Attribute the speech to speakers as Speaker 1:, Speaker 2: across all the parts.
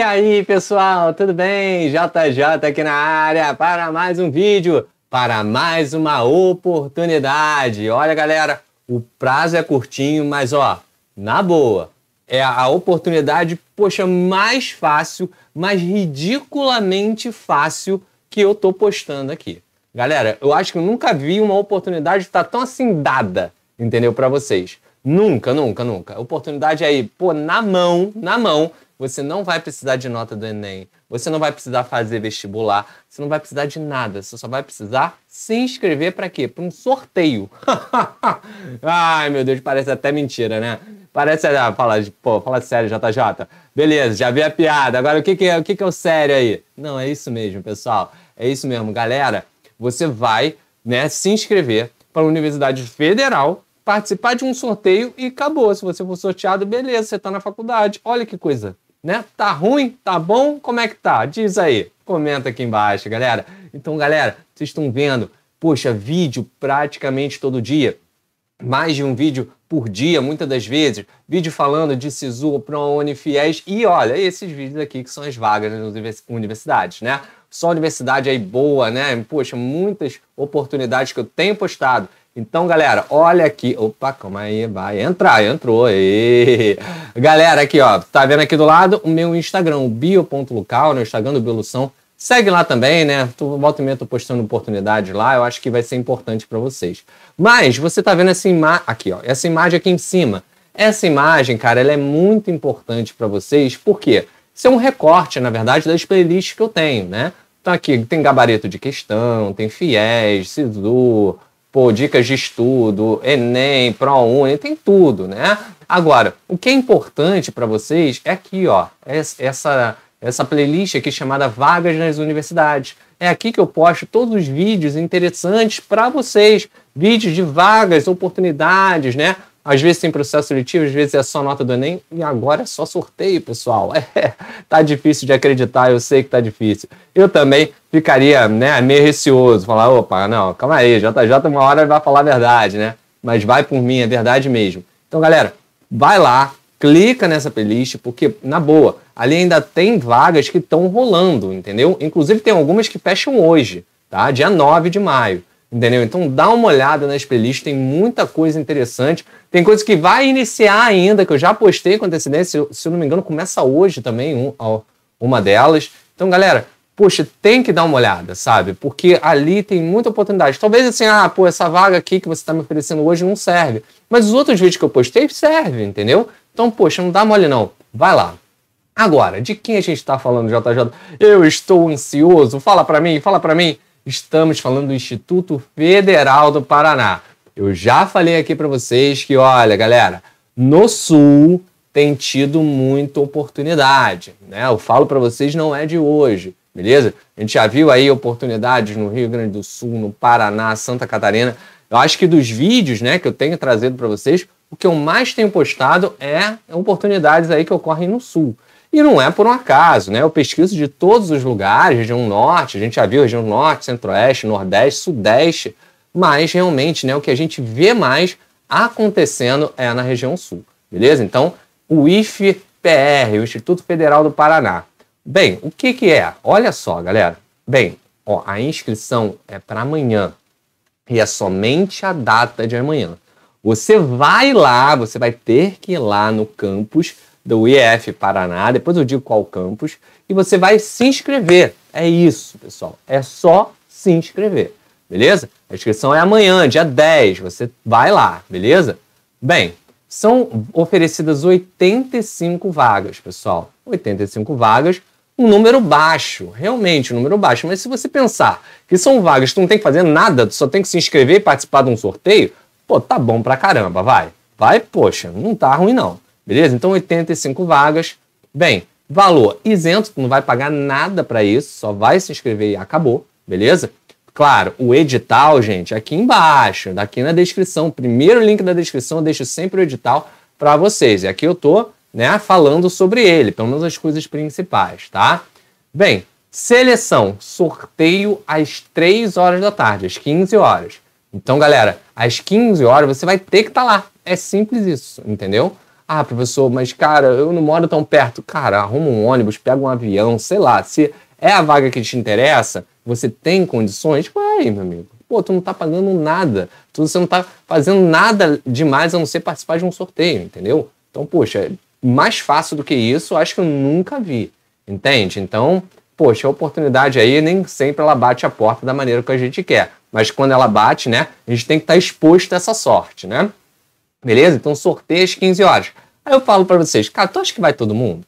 Speaker 1: E aí, pessoal, tudo bem? JJ tá aqui na área para mais um vídeo, para mais uma oportunidade. Olha, galera, o prazo é curtinho, mas ó, na boa, é a oportunidade, poxa, mais fácil, mais ridiculamente fácil que eu tô postando aqui. Galera, eu acho que eu nunca vi uma oportunidade estar tá tão assim dada, entendeu? Para vocês. Nunca, nunca, nunca. A oportunidade é aí, pô, na mão, na mão você não vai precisar de nota do Enem, você não vai precisar fazer vestibular, você não vai precisar de nada, você só vai precisar se inscrever para quê? Para um sorteio. Ai, meu Deus, parece até mentira, né? Parece, ah, de pô, fala sério, JJ. Beleza, já vi a piada. Agora o que que é, o que que é o sério aí? Não, é isso mesmo, pessoal. É isso mesmo, galera. Você vai, né, se inscrever para a Universidade Federal participar de um sorteio e acabou. Se você for sorteado, beleza, você está na faculdade. Olha que coisa né? Tá ruim? Tá bom? Como é que tá? Diz aí. Comenta aqui embaixo, galera. Então, galera, vocês estão vendo, poxa, vídeo praticamente todo dia. Mais de um vídeo por dia, muitas das vezes. Vídeo falando de SISU, ProUni, FIES e olha, esses vídeos aqui que são as vagas nas universidades, né? Só universidade aí boa, né? Poxa, muitas oportunidades que eu tenho postado então, galera, olha aqui. Opa, calma aí, vai entrar, entrou. E... Galera, aqui, ó, tá vendo aqui do lado o meu Instagram, o bio.lucal, né? O Instagram do Biolução. Segue lá também, né? Tô volta e meia tô postando oportunidades lá, eu acho que vai ser importante para vocês. Mas você tá vendo essa imagem aqui, ó, essa imagem aqui em cima. Essa imagem, cara, ela é muito importante para vocês, porque isso é um recorte, na verdade, das playlists que eu tenho, né? Então aqui tem gabarito de questão, tem fiéis, SISU, pô, dicas de estudo, Enem, ProUni, tem tudo, né? Agora, o que é importante para vocês é aqui, ó, essa, essa playlist aqui chamada Vagas nas Universidades. É aqui que eu posto todos os vídeos interessantes para vocês, vídeos de vagas, oportunidades, né? Às vezes tem processo seletivo, às vezes é só nota do Enem, e agora é só sorteio, pessoal. É, tá difícil de acreditar, eu sei que tá difícil. Eu também ficaria né, meio receoso, falar, opa, não, calma aí, JJ uma hora vai falar a verdade, né? Mas vai por mim, é verdade mesmo. Então, galera, vai lá, clica nessa playlist, porque, na boa, ali ainda tem vagas que estão rolando, entendeu? Inclusive tem algumas que fecham hoje, tá? Dia 9 de maio entendeu? Então dá uma olhada nas playlists, tem muita coisa interessante. Tem coisa que vai iniciar ainda, que eu já postei com antecedência, se eu não me engano, começa hoje também um, ó, uma delas. Então, galera, poxa, tem que dar uma olhada, sabe? Porque ali tem muita oportunidade. Talvez assim, ah, pô, essa vaga aqui que você está me oferecendo hoje não serve. Mas os outros vídeos que eu postei servem, entendeu? Então, poxa, não dá mole não. Vai lá. Agora, de quem a gente está falando, JJ? Eu estou ansioso. Fala para mim, fala para mim. Estamos falando do Instituto Federal do Paraná. Eu já falei aqui para vocês que, olha, galera, no Sul tem tido muita oportunidade, né? Eu falo para vocês, não é de hoje, beleza? A gente já viu aí oportunidades no Rio Grande do Sul, no Paraná, Santa Catarina. Eu acho que dos vídeos, né, que eu tenho trazido para vocês, o que eu mais tenho postado é oportunidades aí que ocorrem no Sul. E não é por um acaso, né? Eu pesquiso de todos os lugares, região norte, a gente já viu região norte, centro-oeste, nordeste, sudeste, mas realmente, né, o que a gente vê mais acontecendo é na região sul, beleza? Então, o IFPR, o Instituto Federal do Paraná. Bem, o que que é? Olha só, galera. Bem, ó, a inscrição é para amanhã e é somente a data de amanhã. Você vai lá, você vai ter que ir lá no campus do IF Paraná, depois eu digo qual campus, e você vai se inscrever. É isso, pessoal. É só se inscrever, beleza? A inscrição é amanhã, dia 10. Você vai lá, beleza? Bem, são oferecidas 85 vagas, pessoal. 85 vagas, um número baixo, realmente um número baixo. Mas se você pensar que são vagas que não tem que fazer nada, só tem que se inscrever e participar de um sorteio, pô, tá bom pra caramba, vai. Vai, poxa, não tá ruim não. Beleza? Então 85 vagas. Bem, valor isento, tu não vai pagar nada para isso, só vai se inscrever e acabou, beleza? Claro, o edital, gente, aqui embaixo, daqui na descrição, primeiro link da descrição, eu deixo sempre o edital para vocês. E aqui eu tô, né, falando sobre ele, pelo menos as coisas principais, tá? Bem, seleção, sorteio às 3 horas da tarde, às 15 horas. Então, galera, às 15 horas você vai ter que estar tá lá. É simples isso, entendeu? Ah, professor, mas cara, eu não moro tão perto. Cara, arruma um ônibus, pega um avião, sei lá. Se é a vaga que te interessa, você tem condições, vai, meu amigo. Pô, tu não tá pagando nada. Tu, você não tá fazendo nada demais a não ser participar de um sorteio, entendeu? Então, poxa, mais fácil do que isso, acho que eu nunca vi. Entende? Então, poxa, a oportunidade aí nem sempre ela bate a porta da maneira que a gente quer. Mas quando ela bate, né, a gente tem que estar tá exposto a essa sorte, né? Beleza? Então sorteio às 15 horas. Aí eu falo para vocês, cara, tu acha que vai todo mundo?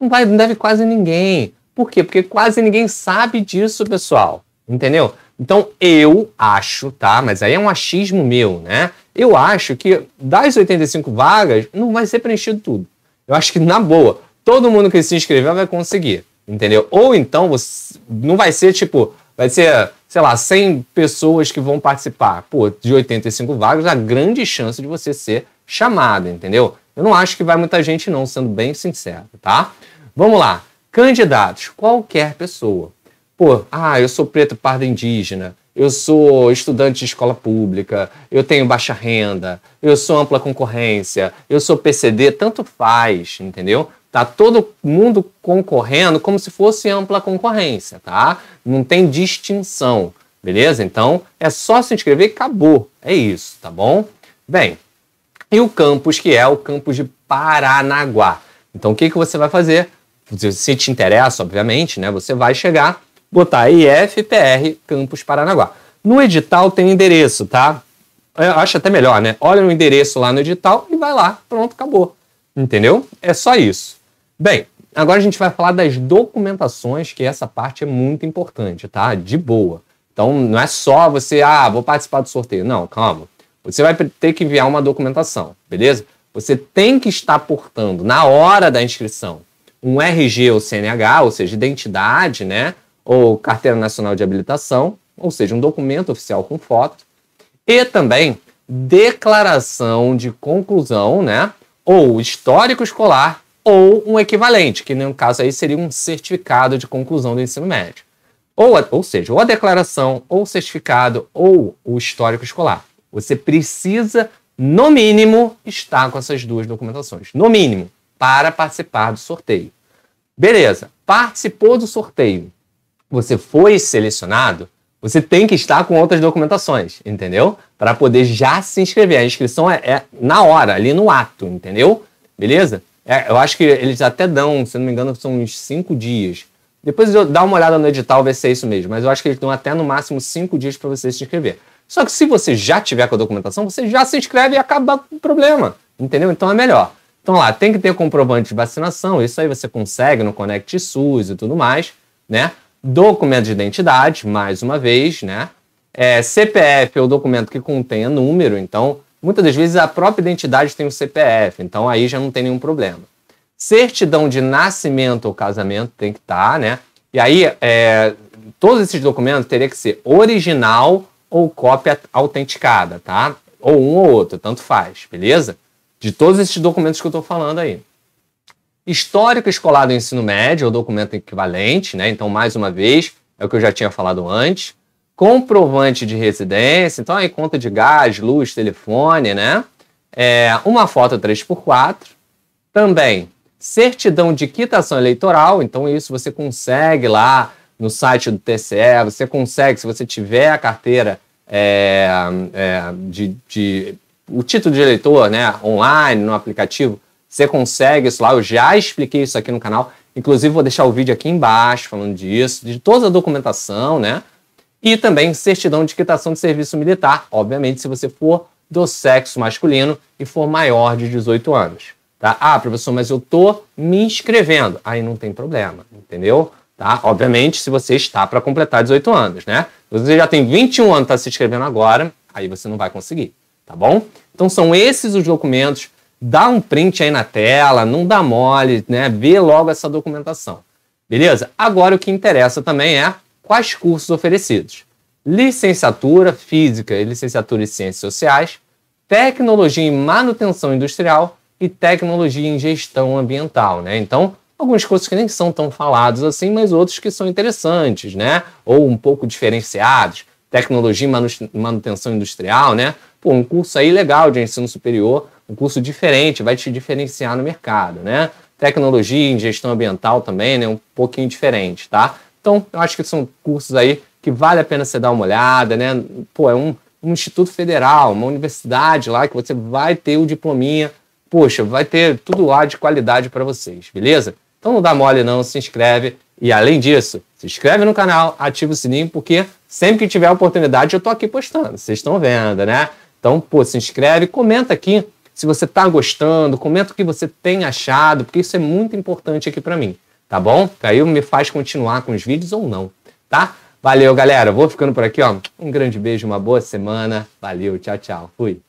Speaker 1: Não vai, não deve quase ninguém. Por quê? Porque quase ninguém sabe disso, pessoal. Entendeu? Então eu acho, tá? Mas aí é um achismo meu, né? Eu acho que das 85 vagas não vai ser preenchido tudo. Eu acho que na boa, todo mundo que se inscreveu vai conseguir, entendeu? Ou então você não vai ser tipo, vai ser sei lá, 100 pessoas que vão participar, pô, de 85 vagas, a grande chance de você ser chamado, entendeu? Eu não acho que vai muita gente não, sendo bem sincero, tá? Vamos lá. Candidatos, qualquer pessoa. Pô, ah, eu sou preto, pardo, indígena, eu sou estudante de escola pública, eu tenho baixa renda, eu sou ampla concorrência, eu sou PCD, tanto faz, entendeu? Tá todo mundo concorrendo como se fosse ampla concorrência, tá? Não tem distinção, beleza? Então é só se inscrever e acabou. É isso, tá bom? Bem, e o campus que é o campus de Paranaguá. Então o que, que você vai fazer? Se te interessa, obviamente, né? Você vai chegar, botar IFPR Campus Paranaguá. No edital tem endereço, tá? Eu acho até melhor, né? Olha o endereço lá no edital e vai lá, pronto, acabou. Entendeu? É só isso. Bem, agora a gente vai falar das documentações, que essa parte é muito importante, tá? De boa. Então não é só você, ah, vou participar do sorteio. Não, calma. Você vai ter que enviar uma documentação, beleza? Você tem que estar portando, na hora da inscrição, um RG ou CNH, ou seja, identidade, né? Ou Carteira Nacional de Habilitação, ou seja, um documento oficial com foto. E também declaração de conclusão, né? Ou histórico escolar ou um equivalente, que no caso aí seria um certificado de conclusão do ensino médio. Ou, ou seja, ou a declaração, ou o certificado, ou o histórico escolar. Você precisa, no mínimo, estar com essas duas documentações. No mínimo, para participar do sorteio. Beleza, participou do sorteio, você foi selecionado, você tem que estar com outras documentações, entendeu? Para poder já se inscrever. A inscrição é, é na hora, ali no ato, entendeu? Beleza? É, eu acho que eles até dão, se não me engano, são uns cinco dias. Depois eu dá uma olhada no edital, ver se é isso mesmo. Mas eu acho que eles dão até no máximo cinco dias para você se inscrever. Só que se você já tiver com a documentação, você já se inscreve e acaba com o problema. Entendeu? Então é melhor. Então lá, tem que ter comprovante de vacinação, isso aí você consegue no Connect SUS e tudo mais, né? Documento de identidade, mais uma vez, né? É, CPF é o documento que contém número, então Muitas das vezes a própria identidade tem um CPF, então aí já não tem nenhum problema. Certidão de nascimento ou casamento tem que estar, tá, né? E aí, é, todos esses documentos teria que ser original ou cópia autenticada, tá? Ou um ou outro, tanto faz, beleza? De todos esses documentos que eu estou falando aí. Histórico escolar do ensino médio é ou documento equivalente, né? Então, mais uma vez, é o que eu já tinha falado antes comprovante de residência, então aí conta de gás, luz, telefone, né? É, uma foto 3x4. Também certidão de quitação eleitoral, então isso você consegue lá no site do TCE, você consegue, se você tiver a carteira é, é, de, de, o título de eleitor né, online, no aplicativo, você consegue isso lá. Eu já expliquei isso aqui no canal. Inclusive, vou deixar o vídeo aqui embaixo falando disso, de toda a documentação, né? e também certidão de quitação de serviço militar, obviamente, se você for do sexo masculino e for maior de 18 anos. Tá? Ah, professor, mas eu tô me inscrevendo. Aí não tem problema, entendeu? Tá? Obviamente, se você está para completar 18 anos, né? Você já tem 21 anos, está se inscrevendo agora, aí você não vai conseguir, tá bom? Então são esses os documentos. Dá um print aí na tela, não dá mole, né? Vê logo essa documentação. Beleza? Agora o que interessa também é quais cursos oferecidos: licenciatura física e licenciatura em ciências sociais, tecnologia em manutenção industrial e tecnologia em gestão ambiental, né? Então, alguns cursos que nem são tão falados assim, mas outros que são interessantes, né? Ou um pouco diferenciados. Tecnologia e manutenção industrial, né? Pô, um curso aí legal de ensino superior, um curso diferente, vai te diferenciar no mercado, né? Tecnologia em gestão ambiental também, né? Um pouquinho diferente, tá? Então, eu acho que são cursos aí que vale a pena você dar uma olhada, né? Pô, é um, um instituto federal, uma universidade lá que você vai ter o diplominha. Poxa, vai ter tudo lá de qualidade para vocês, beleza? Então não dá mole não, se inscreve. E além disso, se inscreve no canal, ativa o sininho, porque sempre que tiver oportunidade eu tô aqui postando. Vocês estão vendo, né? Então, pô, se inscreve, comenta aqui se você tá gostando, comenta o que você tem achado, porque isso é muito importante aqui para mim tá bom? Aí me faz continuar com os vídeos ou não, tá? Valeu, galera. Vou ficando por aqui, ó. Um grande beijo, uma boa semana. Valeu, tchau, tchau. Fui.